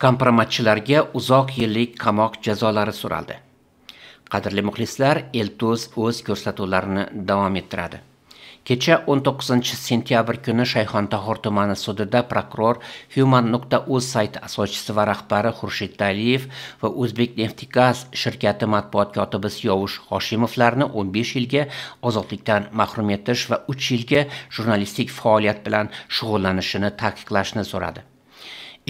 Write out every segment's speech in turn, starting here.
kompromatchilarga uzoq yillik qamoq jazolari so'raldi. Qadrli muxlislar, eltuz o'z ko'rsatuvlarini davom ettiradi. Kecha 19-sentyabr kuni Shayxontohur tumani sudida prokuror human nuqta uz sayti asoschisi va rahbari Xurshid Taliyev va O'zbek neftigaz shirkati matbuot kotibi Siyovush Hoshimovlarni 15 yilga ozodlikdan mahrum etish va 3 yilga jurnalistik faoliyat bilan shug'ullanishini taqiqlashni so'radi.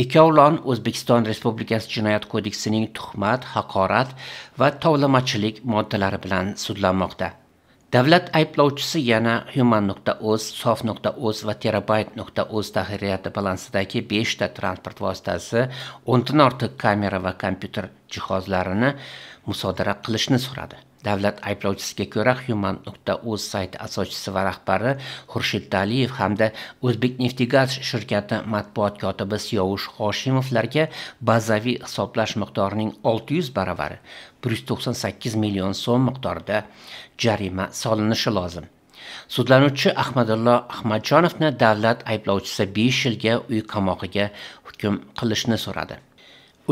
ikkovlon o'zbekiston respublikasi jinoyat kodeksining tuhmat haqorat va tovlamachilik moddalari bilan sudlanmoqda davlat ayblovchisi yana human nuqta o'z sof nuqta o'z va terabayt nuqta o'z tahririyati balansidagi beshta transport vositasi o'ndan ortiq kamera va kompyuter jihozlarini musodara qilishni so'radi davlat ayblovchisiga ko'ra human nuqta uz sayti asoschisi va rahbari xurshid daliyev hamda o'zbek neftigaz shirkati matbuot kotibi siyovush hoshimovlarga bazaviy hisoblash miqdorining 600 baravari 198 million so'm miqdorida jarima solinishi lozim sudlanuvchi ahmadullo ahmadjonovni davlat ayblovchisi 5 yilga uy qamog'iga hukm qilishni so'radi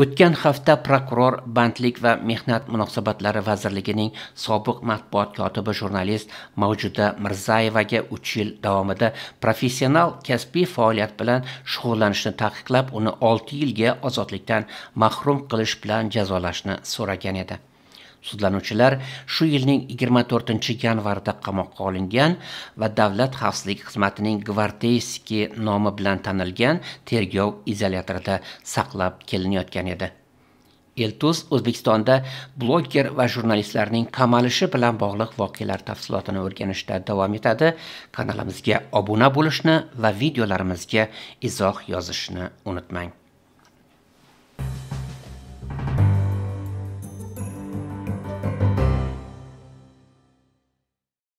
O'tgan hafta prokuror bandlik va mehnat munosabatlari vazirligining sobiq matbuot kotibi jurnalist Mavjuda Mirzayevaga 3 yil davomida professional kasbiy faoliyat bilan shug'ullanishni taqiqlab, uni 6 yilga ozodlikdan mahrum qilish bilan jazolashni so'ragan edi. Sudlanuvchilar shu yilning 24 yanvarida qamoqqa olingan va Davlat xavfsizlik xizmatining gvardeyskiy nomi bilan tanilgan tergov izolyatorida saqlab kelinayotgan edi. Eltuz O'zbekistonda bloger va jurnalistlarning qamalishi bilan bog'liq voqealar tafsilotini o'rganishda davom etadi. Kanalimizga obuna bo'lishni va videolarimizga izoh yozishni unutmang.